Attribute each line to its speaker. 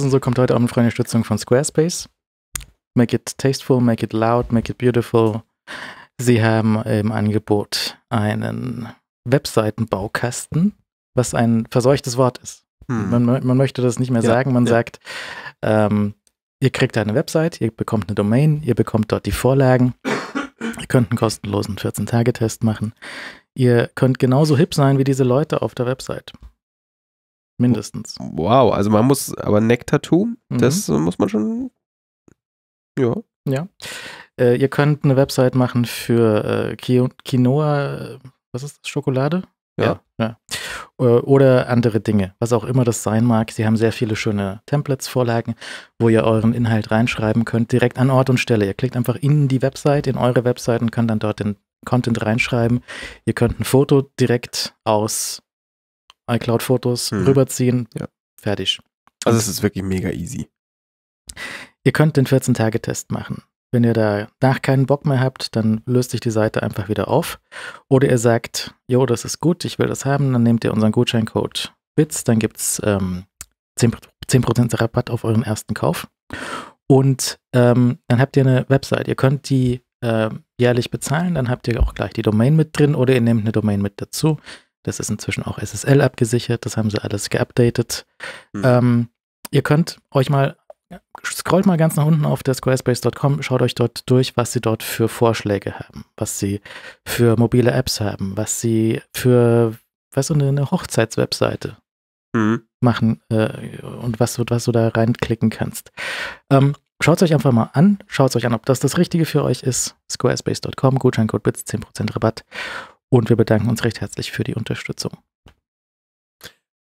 Speaker 1: und so kommt heute auch eine freie Unterstützung von Squarespace. Make it tasteful, make it loud, make it beautiful. Sie haben im Angebot einen Webseitenbaukasten, was ein verseuchtes Wort ist. Hm. Man, man, möchte das nicht mehr ja, sagen. Man ja. sagt, ähm, ihr kriegt eine Website, ihr bekommt eine Domain, ihr bekommt dort die Vorlagen. Ihr könnt einen kostenlosen 14-Tage-Test machen. Ihr könnt genauso hip sein wie diese Leute auf der Website. Mindestens. Wow, also man muss, aber Neck-Tattoo, mhm. das äh, muss man schon. Ja. Ja. Äh, ihr könnt eine Website machen für äh, Quinoa, äh, was ist das, Schokolade? Ja. ja. Äh, oder andere Dinge, was auch immer das sein mag. Sie haben sehr viele schöne Templates, Vorlagen, wo ihr euren Inhalt reinschreiben könnt, direkt an Ort und Stelle. Ihr klickt einfach in die Website, in eure Website und könnt dann dort den Content reinschreiben. Ihr könnt ein Foto direkt aus iCloud-Fotos mhm. rüberziehen, ja. fertig. Also es ist wirklich mega easy. Ihr könnt den 14-Tage-Test machen. Wenn ihr danach keinen Bock mehr habt, dann löst sich die Seite einfach wieder auf. Oder ihr sagt, jo, das ist gut, ich will das haben, dann nehmt ihr unseren Gutscheincode BITS, dann gibt es ähm, 10%, 10 Rabatt auf euren ersten Kauf. Und ähm, dann habt ihr eine Website. Ihr könnt die äh, jährlich bezahlen, dann habt ihr auch gleich die Domain mit drin oder ihr nehmt eine Domain mit dazu. Das ist inzwischen auch SSL abgesichert. Das haben sie alles geupdatet. Hm. Ähm, ihr könnt euch mal, scrollt mal ganz nach unten auf der squarespace.com, schaut euch dort durch, was sie dort für Vorschläge haben, was sie für mobile Apps haben, was sie für, was so eine Hochzeitswebseite hm. machen äh, und was, was du da reinklicken kannst. Ähm, Schaut es euch einfach mal an. Schaut es euch an, ob das das Richtige für euch ist. Squarespace.com, Gutscheincode BITS, 10% Rabatt. Und wir bedanken uns recht herzlich für die Unterstützung.